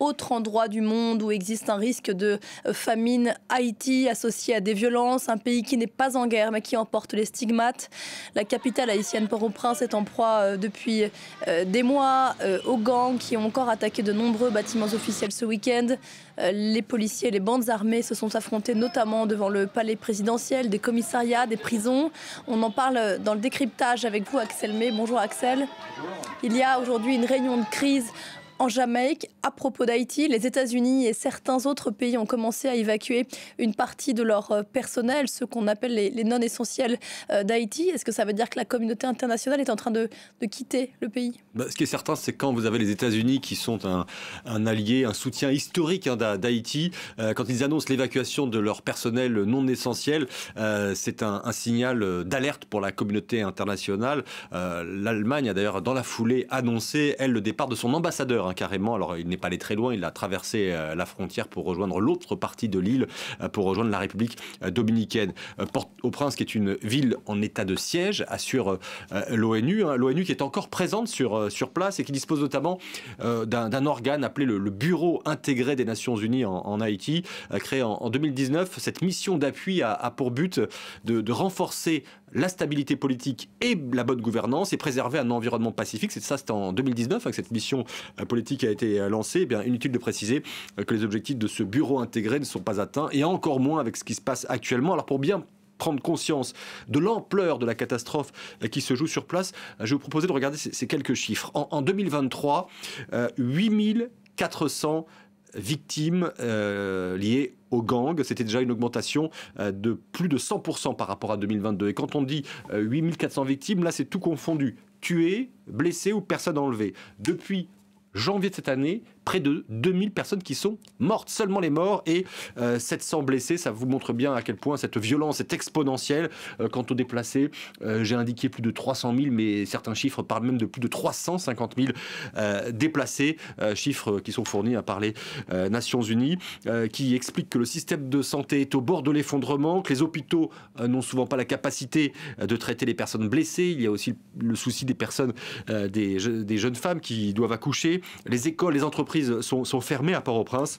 autre endroit du monde où existe un risque de euh, famine, Haïti associé à des violences, un pays qui n'est pas en guerre mais qui emporte les stigmates. La capitale haïtienne Port-au-Prince est en proie euh, depuis euh, des mois aux gangs qui ont encore attaqué de nombreux bâtiments officiels ce week-end. Les policiers et les bandes armées se sont affrontés notamment devant le palais présidentiel, des commissariats, des prisons. On en parle dans le décryptage avec vous Axel May. Bonjour Axel. Il y a aujourd'hui une réunion de crise en Jamaïque. À propos d'Haïti, les États-Unis et certains autres pays ont commencé à évacuer une partie de leur euh, personnel, ce qu'on appelle les, non-essentiels euh, d'Haïti. Est-ce que ça veut dire que la communauté internationale est en train de, quitter le pays bah, Ce qui est certain, c'est quand vous avez les États-Unis qui sont un, allié, un soutien historique hein, d'Haïti, euh, quand ils annoncent l'évacuation de leur personnel non essentiel, c'est un, signal d'alerte pour la communauté internationale. L'Allemagne a d'ailleurs dans la foulée annoncé, elle, le départ de son ambassadeur hein, Hein, carrément. Alors, il n'est pas allé très loin, il a traversé euh, la frontière pour rejoindre l'autre partie de l'île, euh, pour rejoindre la République euh, dominicaine. Port-au-Prince, qui est une ville en état de siège, assure l'ONU. Hein. L'ONU qui est encore présente sur, sur place et qui dispose notamment d'un organe appelé le, Bureau intégré des Nations Unies en, Haïti, créé en, 2019. Cette mission d'appui a, pour but de, de renforcer la stabilité politique et la bonne gouvernance et préserver un environnement pacifique. C'est ça, c'était en 2019 avec hein, cette mission politique qui a été euh, lancé eh bien, inutile de préciser euh, que les objectifs de ce bureau intégré ne sont pas atteints, et encore moins avec ce qui se passe actuellement. Alors pour bien prendre conscience de l'ampleur de la catastrophe euh, qui se joue sur place, je vais vous proposer de regarder ces quelques chiffres. En, 2023, 8400 victimes liées aux gangs. C'était déjà une augmentation de plus de 100% par rapport à 2022. Et quand on dit 8400 victimes, là c'est tout confondu. Tués, blessés ou personnes enlevées. Depuis janvier de cette année, près de 2000 personnes qui sont mortes, seulement les morts, et 700 euh, blessés. Ça vous montre bien à quel point cette violence est exponentielle. Euh, quant aux déplacés, euh, j'ai indiqué plus de 300 000, mais certains chiffres parlent même de plus de 350 000 déplacés, chiffres qui sont fournis à par les Nations Unies, qui expliquent que le système de santé est au bord de l'effondrement, que les hôpitaux n'ont souvent pas la capacité de traiter les personnes blessées. Il y a aussi le souci des personnes, des jeunes femmes qui doivent accoucher. Les écoles, les entreprises, entreprises sont, sont fermées à Port-au-Prince.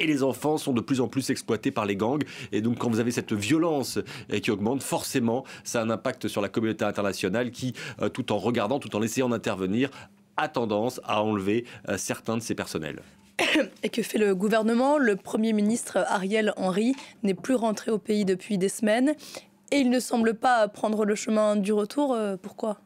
Et les enfants sont de plus en plus exploités par les gangs. Et donc, quand vous avez cette violence eh, qui augmente, forcément, ça a un impact sur la communauté internationale qui, euh, tout en regardant, tout en essayant d'intervenir, a tendance à enlever euh, certains de ses personnels. Et que fait le gouvernement Le Premier ministre Ariel Henry n'est plus rentré au pays depuis des semaines et il ne semble pas prendre le chemin du retour. Euh, pourquoi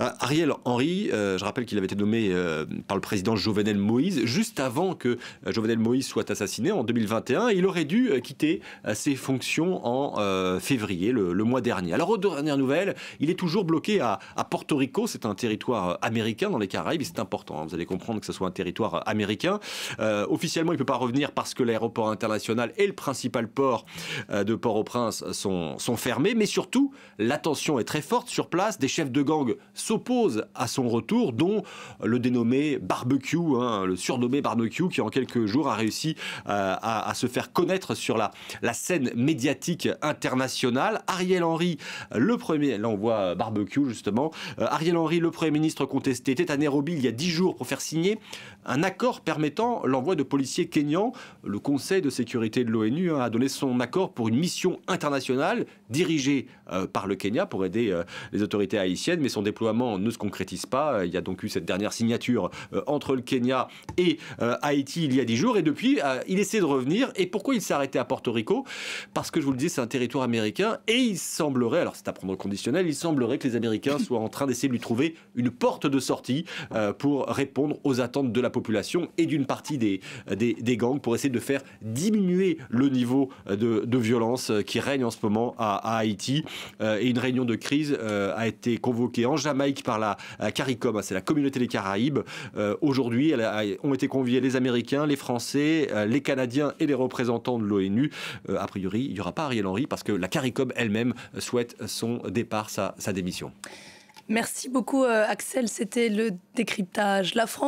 euh, Ariel Henry, euh, je rappelle qu'il avait été nommé euh, par le président Jovenel Moïse juste avant que Jovenel Moïse soit assassiné en 2021. Il aurait dû quitter ses fonctions en février, le, mois dernier. Alors, aux dernières nouvelles, il est toujours bloqué à, Porto Rico. C'est un territoire américain dans les Caraïbes c'est important. Hein. vous allez comprendre que ce soit un territoire américain. officiellement, il ne peut pas revenir parce que l'aéroport international et le principal port de Port-au-Prince sont, sont fermés. Mais surtout, l'attention est très forte sur place. Des chefs de gang sont s'oppose à son retour, dont le dénommé Barbecue, hein, le surnommé Barbecue, qui en quelques jours a réussi euh, à, se faire connaître sur la, la scène médiatique internationale. Ariel Henry, le premier, là euh, Barbecue justement, euh, Ariel Henry, le Premier ministre contesté, était à Nairobi il y a dix jours pour faire signer un accord permettant l'envoi de policiers kenyans. Le Conseil de sécurité de l'ONU hein, a donné son accord pour une mission internationale dirigée par le Kenya pour aider les autorités haïtiennes, mais son déploiement ne se concrétise pas. Il y a donc eu cette dernière signature euh, entre le Kenya et euh, Haïti il y a dix jours. Et depuis, euh, il essaie de revenir. Et pourquoi il s'est arrêté à Porto Rico Parce que je vous le dis, c'est un territoire américain. Et il semblerait, alors c'est à prendre au conditionnel, il semblerait que les Américains soient en train d'essayer de lui trouver une porte de sortie pour répondre aux attentes de la population et d'une partie des, des, gangs pour essayer de faire diminuer le niveau de, violence qui règne en ce moment à Haïti. Et une réunion de crise a été convoquée en Jamaïque par la euh, CARICOM, hein, c'est la communauté des Caraïbes. Euh, aujourd'hui Aujourd'hui, ont été conviés les Américains, les Français, euh, les Canadiens et les représentants de l'ONU. a priori, il n'y aura pas Ariel Henry parce que la CARICOM elle-même souhaite son départ, sa, sa démission. Merci beaucoup, Axel. C'était le décryptage. La France.